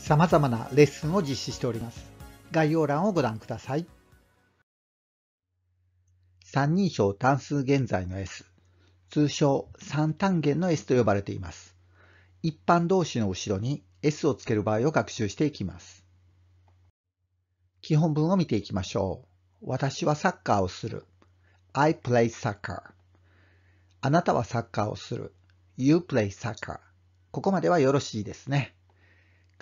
様々なレッスンを実施しております。概要欄をご覧ください。三人称単数現在の S、通称三単元の S と呼ばれています。一般動詞の後ろに S をつける場合を学習していきます。基本文を見ていきましょう。私はサッカーをする。I play soccer. あなたはサッカーをする。You play soccer. ここまではよろしいですね。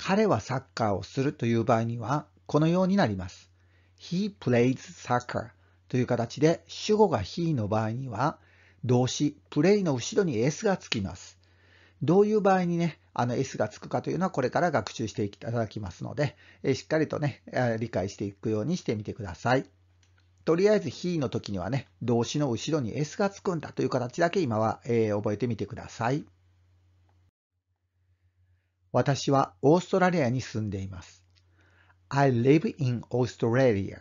彼はサッカーをするという場合には、このようになります。he plays soccer という形で、主語が he の場合には、動詞 play の後ろに s がつきます。どういう場合にね、あの S がつくかというのはこれから学習していただきますので、えしっかりとね、理解していくようにしてみてください。とりあえず he の時にはね、動詞の後ろに S がつくんだという形だけ今は、えー、覚えてみてください。私はオーストラリアに住んでいます。I live in Australia.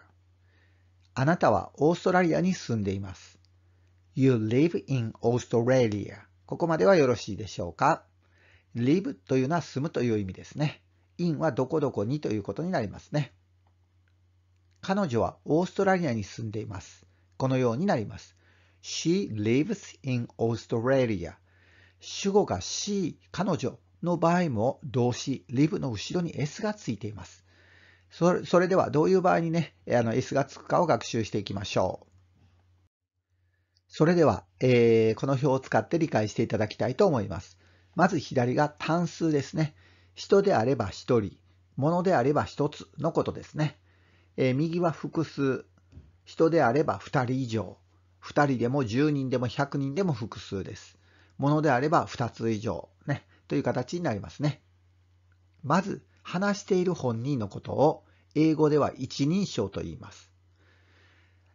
あなたはオーストラリアに住んでいます。You live in Australia. ここまではよろしいでしょうか ?live というのは住むという意味ですね。in はどこどこにということになりますね。彼女はオーストラリアに住んでいます。このようになります。She lives in Australia. 主語が she、彼女の場合も動詞 live の後ろに s がついています。それそれではどういう場合にね、あの s がつくかを学習していきましょう。それでは、えー、この表を使って理解していただきたいと思います。まず左が単数ですね。人であれば1人、物であれば1つのことですね。えー、右は複数、人であれば2人以上、2人でも10人でも100人でも複数です。物であれば2つ以上、ね。という形になりますね。まず、話している本人のことを英語では一人称と言います。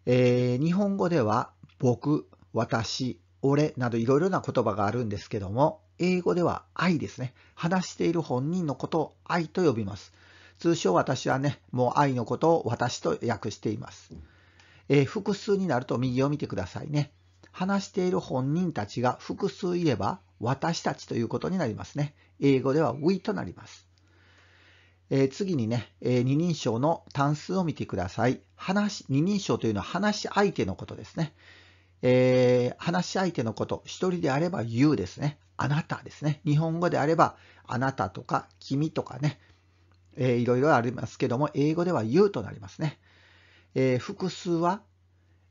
えー、日本語では僕、私、俺などいろいろな言葉があるんですけども、英語では愛ですね。話している本人のことを愛と呼びます。通称私はね、もう愛のことを私と訳しています。えー、複数になると右を見てくださいね。話している本人たちが複数いれば、私たちということになりますね。英語では we となります。えー、次にね、えー、二人称の単数を見てください。話、二人称というのは話し相手のことですね。えー、話し相手のこと、一人であれば you ですね。あなたですね。日本語であれば、あなたとか君とかね、えー、いろいろありますけども、英語では you となりますね。えー、複数は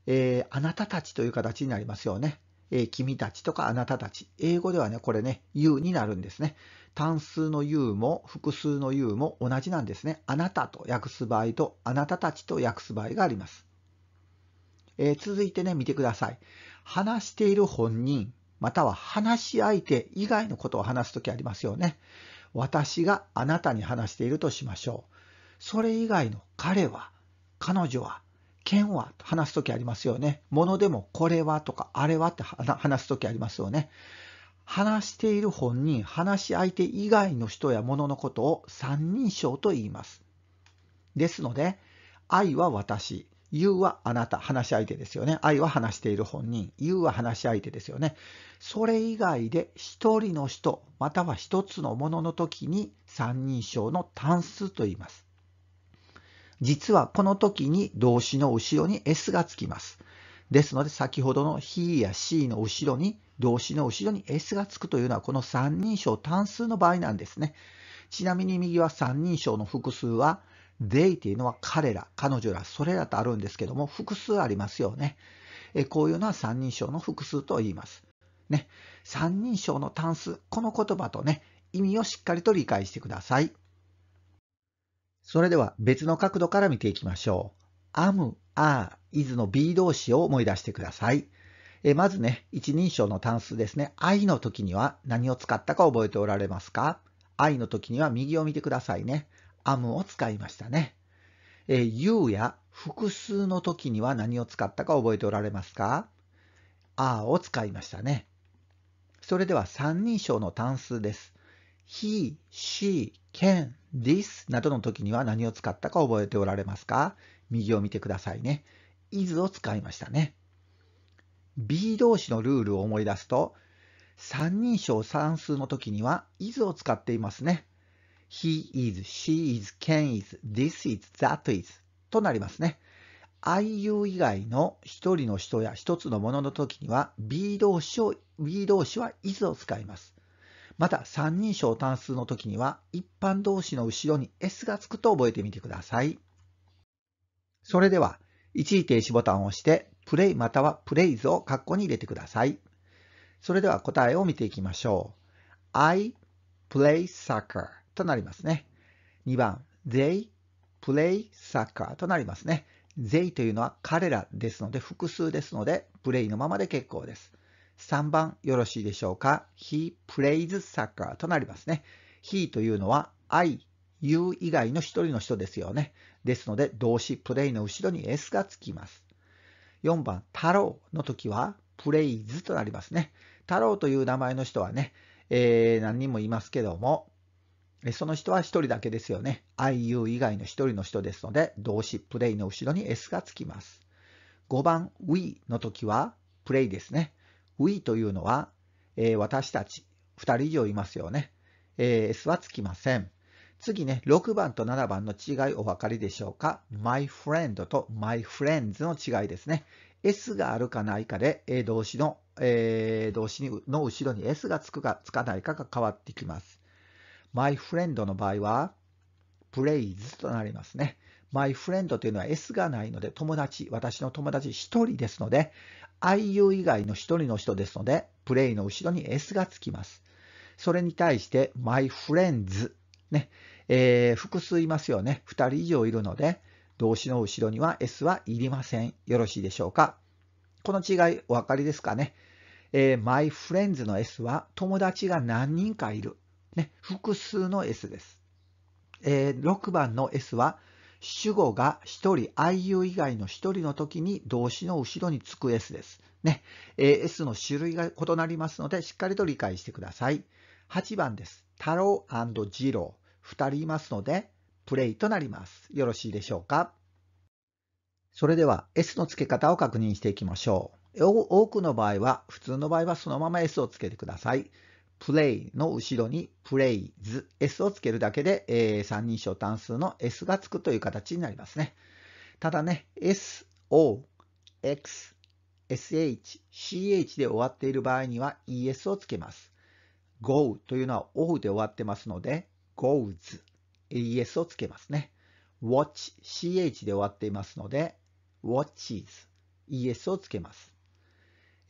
えー、あなたたちという形になりますよね。えー、君たちとかあなたたち。英語ではね、これね、you になるんですね。単数の you も複数の you も同じなんですね。あなたと訳す場合と、あなたたちと訳す場合があります。えー、続いてね、見てください。話している本人、または話し相手以外のことを話すときありますよね。私があなたに話しているとしましょう。それ以外の彼は、彼女は、剣は話すときありますよね。ものでもこれはとかあれはって話すときありますよね。話している本人、話し相手以外の人やもののことを三人称と言います。ですので、愛は私、言うはあなた、話し相手ですよね。愛は話している本人、言うは話し相手ですよね。それ以外で一人の人、または一つのものの時に三人称の単数と言います。実はこの時に動詞の後ろに s がつきます。ですので先ほどの he や she の後ろに動詞の後ろに s がつくというのはこの三人称単数の場合なんですね。ちなみに右は三人称の複数は they ていうのは彼ら、彼女ら、それらとあるんですけども複数ありますよね。こういうのは三人称の複数と言います。ね、三人称の単数、この言葉とね、意味をしっかりと理解してください。それでは別の角度から見ていきましょう。am, are, is の b 動詞を思い出してください。えまずね、一人称の単数ですね。I の時には何を使ったか覚えておられますか ?I の時には右を見てくださいね。am を使いましたね。え you や複数の時には何を使ったか覚えておられますか ?are を使いましたね。それでは三人称の単数です。he, she, can, this などの時には何を使ったか覚えておられますか右を見てくださいね。is を使いましたね。B 動詞のルールを思い出すと、三人称算数の時には is を使っていますね。he is, she is, can is, this is, that is となりますね。IU y o 以外の一人の人や一つのものの時には B 動詞を、B 動詞は is を使います。また、三人称単数の時には、一般動詞の後ろに s がつくと覚えてみてください。それでは、一時停止ボタンを押して、プレイまたはプレイズをカッコに入れてください。それでは答えを見ていきましょう。I play soccer となりますね。2番、they play soccer となりますね。they というのは彼らですので、複数ですので、プレイのままで結構です。3番よろしいでしょうか。He plays soccer となりますね。He というのは I、You 以外の1人の人ですよね。ですので動詞 play の後ろに S がつきます。4番太郎の時は plays となりますね。太郎という名前の人はね、えー、何人もいますけども、その人は1人だけですよね。IU 以外の1人の人ですので、動詞 play の後ろに S がつきます。5番 We の時は play ですね。we というのは、えー、私たち、2人以上いますよね。えー、S はつきません。次ね、6番と7番の違いお分かりでしょうか ?my friend と my friends の違いですね。S があるかないかで、えー、動詞の、えー、動詞の後ろに S がつくかつかないかが変わってきます。my friend の場合は、praise となりますね。my friend というのは S がないので友達、私の友達1人ですので、IU 以外の一人の人ですので、プレイの後ろに S がつきます。それに対して、my friends ね、えー、複数いますよね。2人以上いるので、動詞の後ろには S はいりません。よろしいでしょうか。この違いお分かりですかね。えー、my friends の S は友達が何人かいる。ね、複数の S です。えー、6番の S は主語が1人、IU 以外の1人の時に動詞の後ろにつく S です。ね。S の種類が異なりますので、しっかりと理解してください。8番です。太郎次郎。2人いますので、プレイとなります。よろしいでしょうかそれでは S の付け方を確認していきましょう。多くの場合は、普通の場合はそのまま S をつけてください。プレイの後ろにプレイズ、s をつけるだけで、えー、三人称単数の s がつくという形になりますね。ただね、s, o, x, sh, ch で終わっている場合には es をつけます。go というのは o で終わってますので、goes、es をつけますね。watch、ch で終わっていますので、watches、es をつけます。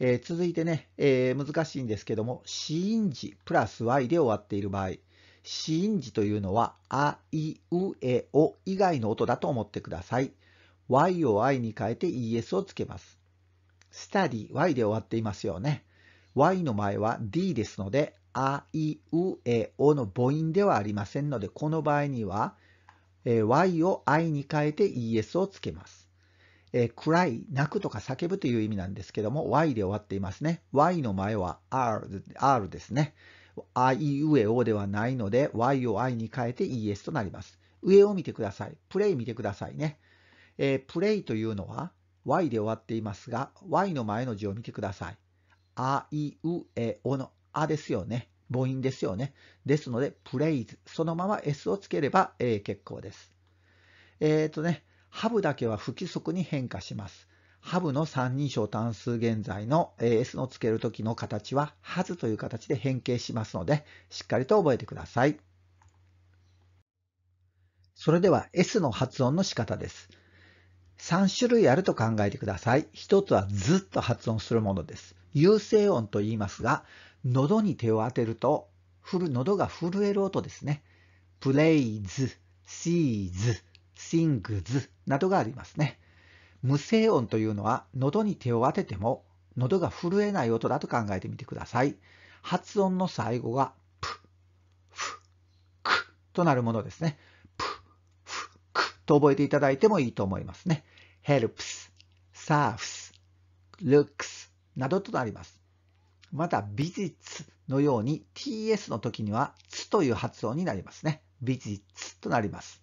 えー、続いてね、えー、難しいんですけども、死因時プラス y で終わっている場合、死因時というのは、あ、い、う、え、お以外の音だと思ってください。y を i に変えて es をつけます。study y で終わっていますよね。y の前は d ですので、あ、い、う、え、おの母音ではありませんので、この場合には、えー、y を i に変えて es をつけます。えー、cry、泣くとか叫ぶという意味なんですけども、y で終わっていますね。y の前は r, r ですね。あ、い、うえ、おではないので、y を i に変えて es となります。上を見てください。プレイ見てくださいね。えー、プレイというのは y で終わっていますが、y の前の字を見てください。あ、い、うえ、おのあですよね。母音ですよね。ですので、プレイズ。そのまま s をつければ、えー、結構です。えっ、ー、とね、ハブだけは不規則に変化します。ハブの三人称単数現在の S のつけるときの形は、はずという形で変形しますので、しっかりと覚えてください。それでは S の発音の仕方です。3種類あると考えてください。1つはずっと発音するものです。有声音と言いますが、喉に手を当てると、喉が震える音ですね。プレイズ、シーズ、シング n g などがありますね。無声音というのは喉に手を当てても喉が震えない音だと考えてみてください。発音の最後がプ、フ、クとなるものですね。プ、フ、クと覚えていただいてもいいと思いますね。helps, serves, looks などとなります。また、美術のように ts の時にはつという発音になりますね。美術となります。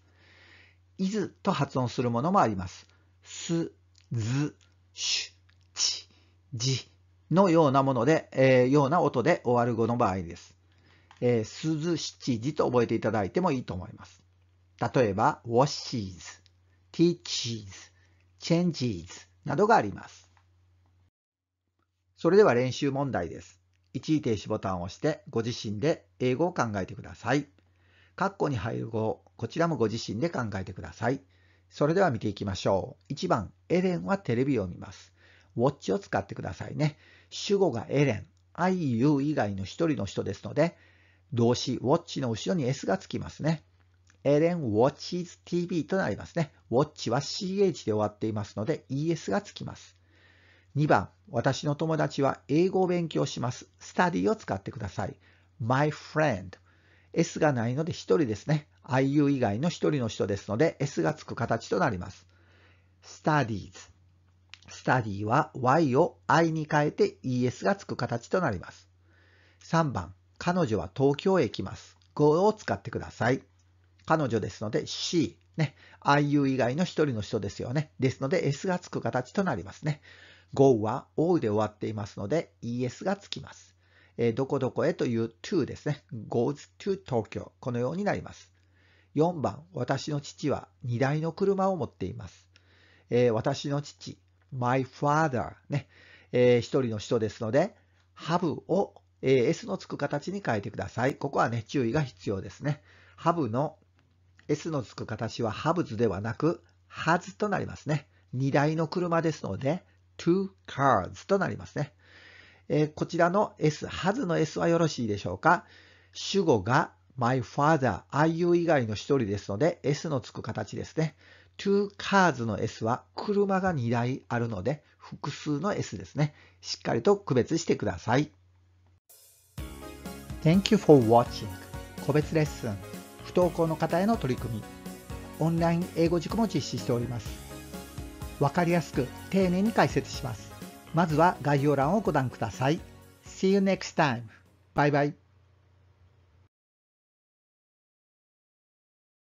いずと発音するものもあります。す、ず、しゅ、ち、じのようなもので、えー、ような音で終わる語の場合です。えー、すずし、ち、じと覚えていただいてもいいと思います。例えば、washes, teaches, changes などがあります。それでは練習問題です。一時停止ボタンを押してご自身で英語を考えてください。カッコに入る語こちらもご自身で考えてください。それでは見ていきましょう。1番、エレンはテレビを見ます。ウォッチを使ってくださいね。主語がエレン、IU 以外の1人の人ですので、動詞、ウォッチの後ろに S がつきますね。エレン・ウォッチーズ TV となりますね。ウォッチは CH で終わっていますので ES がつきます。2番、私の友達は英語を勉強します。study を使ってください。my friend。S がないので1人ですね。IU 以外の一人の人ですので S がつく形となります。studies。study は y を i に変えて es がつく形となります。3番、彼女は東京へ行きます。go を使ってください。彼女ですので C。ね、IU 以外の一人の人ですよね。ですので S がつく形となりますね。go は o で終わっていますので es がつきます。えー、どこどこへという to ですね。goes to Tokyo。このようになります。4番、私の父は荷台の車を持っています。えー、私の父、my father ね、えー、一人の人ですので、ハブを、えー、s のつく形に変えてください。ここはね、注意が必要ですね。ハブの s のつく形はハブズではなく、ハズとなりますね。荷台の車ですので、two cars となりますね。えー、こちらの s、ハズの s はよろしいでしょうか主語が my father, iu 以外の一人ですので s のつく形ですね。two cars の s は車が2台あるので複数の s ですね。しっかりと区別してください。Thank you for watching 個別レッスン不登校の方への取り組みオンライン英語塾も実施しております。わかりやすく丁寧に解説します。まずは概要欄をご覧ください。See you next time. Bye bye.